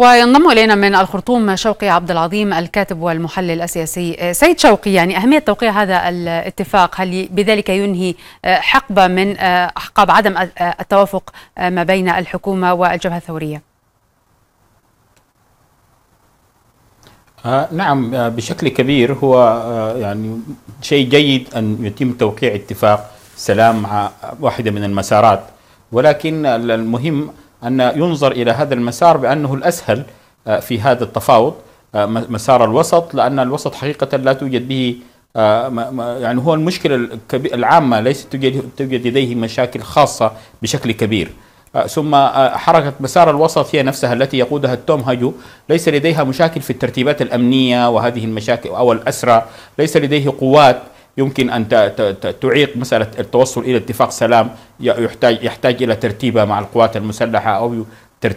وينضم الينا من الخرطوم شوقي عبد العظيم الكاتب والمحلل السياسي آه، سيد شوقي يعني اهميه توقيع هذا الاتفاق هل بذلك ينهي آه، حقبه من احقاب آه، عدم التوافق ما بين الحكومه والجبهه الثوريه آه نعم بشكل كبير هو يعني شيء جيد ان يتم توقيع اتفاق سلام مع واحده من المسارات ولكن المهم أن ينظر إلى هذا المسار بأنه الأسهل آه، في هذا التفاوض آه، مسار الوسط لأن الوسط حقيقة لا توجد به آه، يعني هو المشكلة العامة ليس توجد توجد لديه مشاكل خاصة بشكل كبير ثم حركة مسار الوسط هي نفسها التي يقودها التوم هاجو ليس لديها مشاكل في الترتيبات الأمنية وهذه المشاكل أو الأسرى ليس لديه قوات يمكن ان تعيق مساله التوصل الى اتفاق سلام يحتاج يحتاج الى ترتيبه مع القوات المسلحه او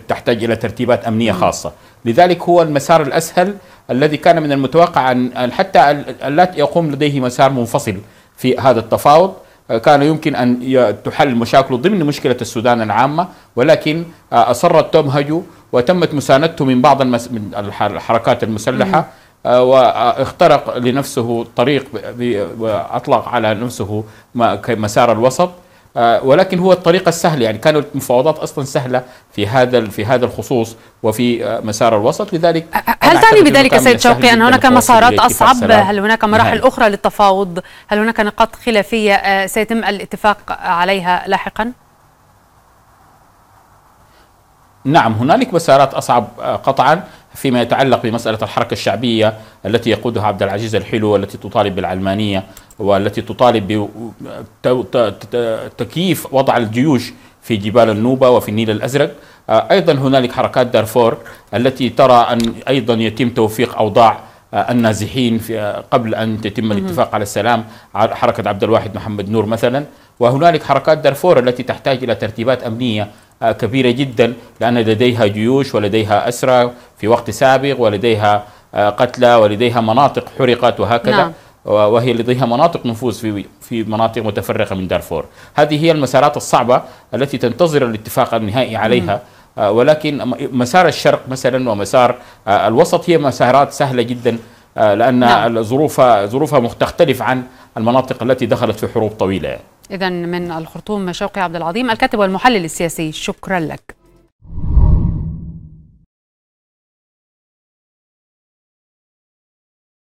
تحتاج الى ترتيبات امنيه خاصه، لذلك هو المسار الاسهل الذي كان من المتوقع ان حتى لا يقوم لديه مسار منفصل في هذا التفاوض آه، كان يمكن ان تحل مشاكله ضمن مشكله السودان العامه ولكن آه، اصرت توم هجو وتمت مساندته من بعض الحركات المسلحه آه، واخترق لنفسه طريق واطلق على نفسه مسار الوسط آه، ولكن هو الطريقة السهلة يعني كانت المفاوضات أصلا سهلة في هذا في هذا الخصوص وفي آه، مسار الوسط لذلك هل تعني بذلك سيد شوقي أن هناك مسارات أصعب هل هناك مراحل نهاية. نعم. أخرى للتفاوض هل هناك نقاط خلافية سيتم الاتفاق عليها لاحقا؟ نعم هنالك مسارات أصعب قطعا فيما يتعلق بمسألة الحركة الشعبية التي يقودها عبد العزيز الحلو والتي تطالب بالعلمانية والتي تطالب بتكييف وضع الجيوش في جبال النوبة وفي النيل الأزرق آه، أيضا هنالك حركات دارفور التي ترى أن أيضا يتم توفيق أوضاع آه، النازحين في آه، قبل أن تتم الاتفاق على السلام حركة عبد الواحد محمد نور مثلا وهنالك حركات دارفور التي تحتاج إلى ترتيبات أمنية آه، كبيرة جدا لأن لديها جيوش ولديها أسرى في وقت سابق ولديها آه، قتلى ولديها مناطق حرقت وهكذا نعم. وهي لديها مناطق نفوذ في في مناطق متفرقه من دارفور، هذه هي المسارات الصعبه التي تنتظر الاتفاق النهائي عليها مم. آه، ولكن مسار الشرق مثلا ومسار الوسط هي مسارات سهله جدا لان نعم. ظروفها ظروفها مختلف عن المناطق التي دخلت في حروب طويله يعني. إذا من الخرطوم شوقي عبد العظيم الكاتب والمحلل السياسي شكرا لك